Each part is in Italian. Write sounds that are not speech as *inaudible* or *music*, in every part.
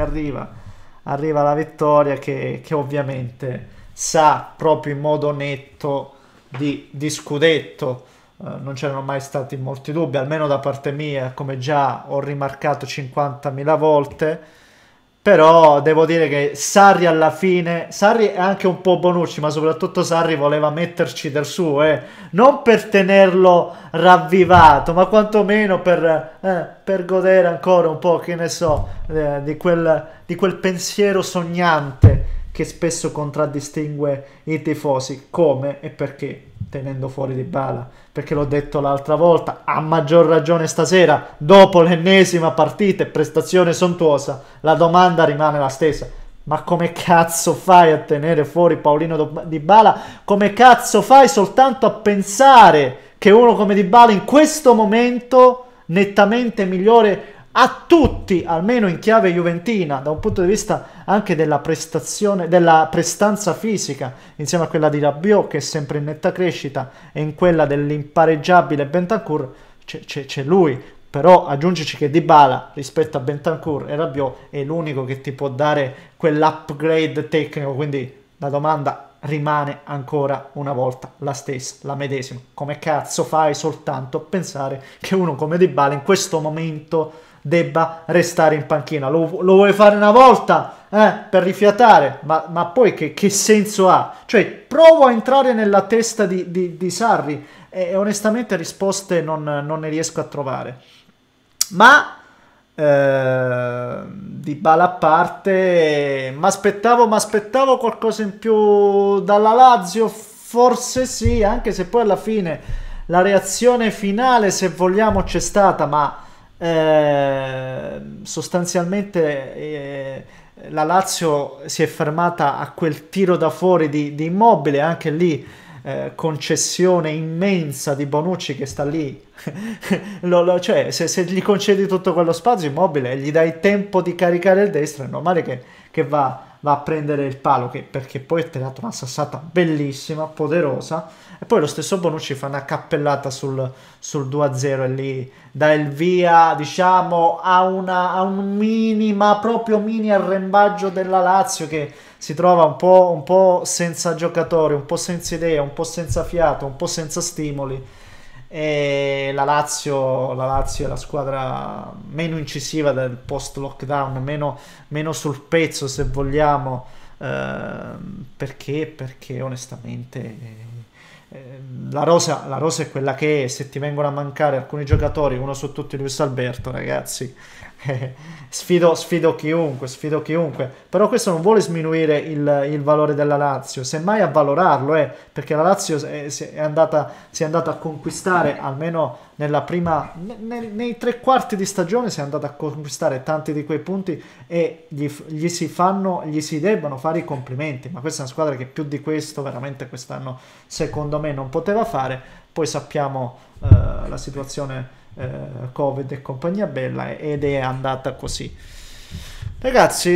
arriva, arriva la vittoria che, che ovviamente sa proprio in modo netto di, di scudetto. Uh, non c'erano mai stati molti dubbi, almeno da parte mia, come già ho rimarcato 50.000 volte. Però devo dire che Sarri alla fine, Sarri è anche un po' Bonucci, ma soprattutto Sarri voleva metterci del suo, eh. non per tenerlo ravvivato, ma quantomeno per, eh, per godere ancora un po', che ne so, eh, di, quel, di quel pensiero sognante che spesso contraddistingue i tifosi, come e perché tenendo fuori di bala, perché l'ho detto l'altra volta, a maggior ragione stasera, dopo l'ennesima partita e prestazione sontuosa, la domanda rimane la stessa. Ma come cazzo fai a tenere fuori Paolino Di Bala? Come cazzo fai soltanto a pensare che uno come Di Bala in questo momento nettamente migliore a tutti, almeno in chiave juventina, da un punto di vista anche della prestazione, della prestanza fisica, insieme a quella di Rabiot che è sempre in netta crescita e in quella dell'impareggiabile Bentancur c'è lui, però aggiungici che Dybala rispetto a Bentancur e Rabiot è l'unico che ti può dare quell'upgrade tecnico, quindi la domanda rimane ancora una volta la stessa, la medesima. Come cazzo fai soltanto a pensare che uno come Dybala in questo momento debba restare in panchina. Lo, lo vuole fare una volta eh, per rifiatare, ma, ma poi che, che, senso ha? Cioè, provo a entrare nella testa di, di, di Sarri e onestamente risposte non, non, ne riesco a trovare. Ma eh, di bala a parte, mi aspettavo qualcosa in più dalla Lazio, forse sì, anche se poi alla fine la reazione finale, se vogliamo, c'è stata, ma eh, sostanzialmente eh, la Lazio si è fermata a quel tiro da fuori di, di immobile, anche lì eh, concessione immensa di Bonucci che sta lì. *laughs* lo, lo, cioè, se, se, gli concedi tutto quello spazio immobile, gli dai tempo di caricare il destro, è normale che, che va va a prendere il palo che, perché poi ha tirato una sassata bellissima, poderosa e poi lo stesso Bonucci fa una cappellata sul, sul 2-0 e lì dà il via diciamo a, una, a un mini ma proprio mini arrembaggio della Lazio che si trova un po', un po' senza giocatori, un po' senza idea, un po' senza fiato, un po' senza stimoli e la Lazio, la Lazio, è la squadra meno incisiva del post lockdown, meno, meno, sul pezzo se vogliamo, eh, perché, perché onestamente Ehm, la rosa, la rosa, è quella che è, se ti vengono a mancare alcuni giocatori, uno su tutti Luis Alberto, ragazzi, *laughs* sfido, sfido, chiunque, sfido chiunque, però questo non vuole sminuire il, il valore della Lazio, semmai avvalorarlo, eh, perché la Lazio è, è andata, si è andata a conquistare, almeno nella prima, nei, nei tre quarti di stagione, si è andata a conquistare tanti di quei punti e gli, gli, si fanno, gli si debbono fare i complimenti, ma questa è una squadra che più di questo, veramente quest'anno, secondo me, secondo me non poteva fare, poi sappiamo eh, la situazione eh, Covid e compagnia bella ed è andata così. Ragazzi,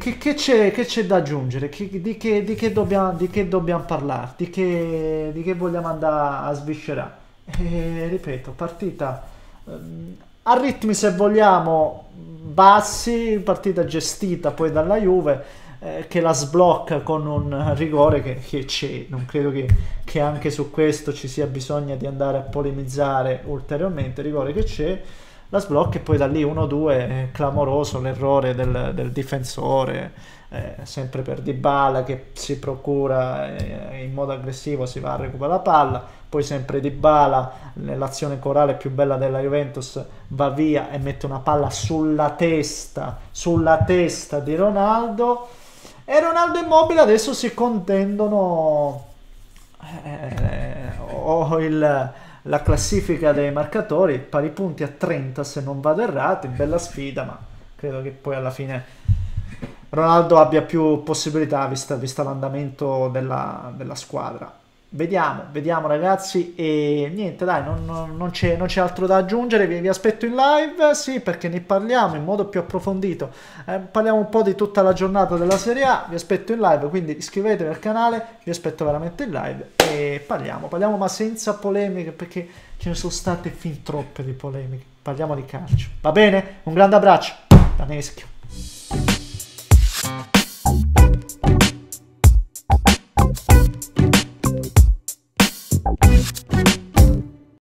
che, che, c'è, che c'è, da aggiungere? Che, di, di, che, dobbiamo, di che dobbiamo parlare? Di che, di vogliamo andare a sviscerare? E, eh, ripeto, partita ehm, a ritmi se vogliamo bassi, partita gestita poi dalla Juve eh, che la sblocca con un rigore che, che c'è. Non credo che, che, anche su questo ci sia bisogno di andare a polemizzare ulteriormente. Rigore che c'è, la sblocca e poi da lì 1-2, eh, clamoroso l'errore del, del difensore. Eh, sempre per Dybala che si procura eh, in modo aggressivo, si va a recuperare la palla, poi sempre Dybala nell'azione corale più bella della Juventus va via e mette una palla sulla testa, sulla testa di Ronaldo e Ronaldo e Immobile adesso si contendono eh, o il, la classifica dei marcatori, pari punti a 30 se non vado errato, bella sfida, ma credo che poi alla fine Ronaldo abbia più possibilità vista, vista l'andamento della, della squadra. Vediamo, vediamo ragazzi e niente dai, non, non, non c'è, altro da aggiungere, vi, vi, aspetto in live, sì perché ne parliamo in modo più approfondito, eh, parliamo un po' di tutta la giornata della Serie A, vi aspetto in live, quindi iscrivetevi al canale, vi aspetto veramente in live e parliamo, parliamo ma senza polemiche perché ce ne sono state fin troppe di polemiche, parliamo di calcio, va bene? Un grande abbraccio, Daneschio.